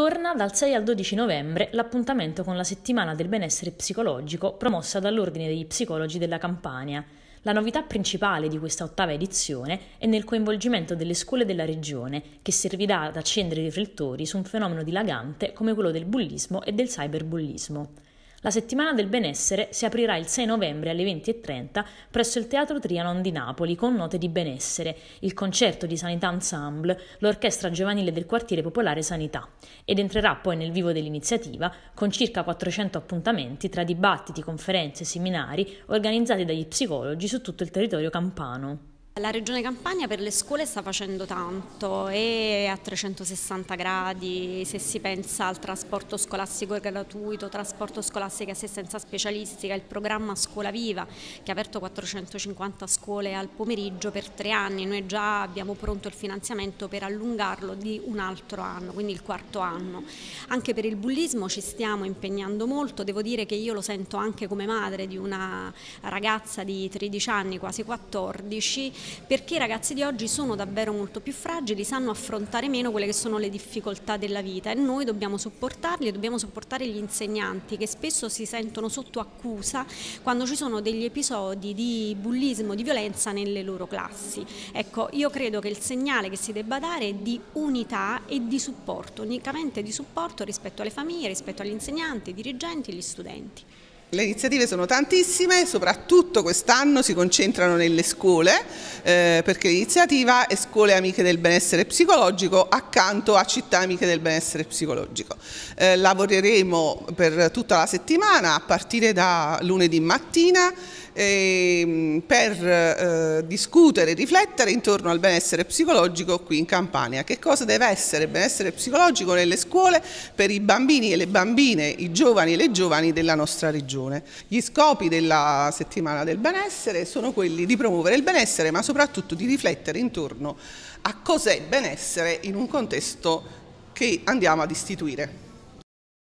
Torna dal 6 al 12 novembre l'appuntamento con la settimana del benessere psicologico promossa dall'Ordine degli Psicologi della Campania. La novità principale di questa ottava edizione è nel coinvolgimento delle scuole della regione, che servirà ad accendere i riflettori su un fenomeno dilagante come quello del bullismo e del cyberbullismo. La settimana del benessere si aprirà il 6 novembre alle 20.30 presso il Teatro Trianon di Napoli con note di benessere, il concerto di Sanità Ensemble, l'orchestra giovanile del quartiere popolare Sanità ed entrerà poi nel vivo dell'iniziativa con circa 400 appuntamenti tra dibattiti, conferenze e seminari organizzati dagli psicologi su tutto il territorio campano. La Regione Campania per le scuole sta facendo tanto e a 360 gradi se si pensa al trasporto scolastico gratuito, trasporto scolastico e assistenza specialistica, il programma Scuola Viva che ha aperto 450 scuole al pomeriggio per tre anni, noi già abbiamo pronto il finanziamento per allungarlo di un altro anno, quindi il quarto anno. Anche per il bullismo ci stiamo impegnando molto, devo dire che io lo sento anche come madre di una ragazza di 13 anni, quasi 14, perché i ragazzi di oggi sono davvero molto più fragili, sanno affrontare meno quelle che sono le difficoltà della vita e noi dobbiamo supportarli e dobbiamo supportare gli insegnanti che spesso si sentono sotto accusa quando ci sono degli episodi di bullismo, di violenza nelle loro classi. Ecco, io credo che il segnale che si debba dare è di unità e di supporto, unicamente di supporto rispetto alle famiglie, rispetto agli insegnanti, ai dirigenti e agli studenti. Le iniziative sono tantissime, soprattutto quest'anno si concentrano nelle scuole, eh, perché l'iniziativa è Scuole Amiche del Benessere Psicologico accanto a Città Amiche del Benessere Psicologico. Eh, lavoreremo per tutta la settimana, a partire da lunedì mattina, ehm, eh, per discutere e riflettere intorno al benessere psicologico qui in Campania. Che cosa deve essere il benessere psicologico nelle scuole per i bambini e le bambine, i giovani e le giovani della nostra regione ragione. Gli scopi della settimana del benessere sono quelli di promuovere il benessere ma soprattutto di riflettere intorno a cos'è benessere in un contesto che andiamo ad istituire.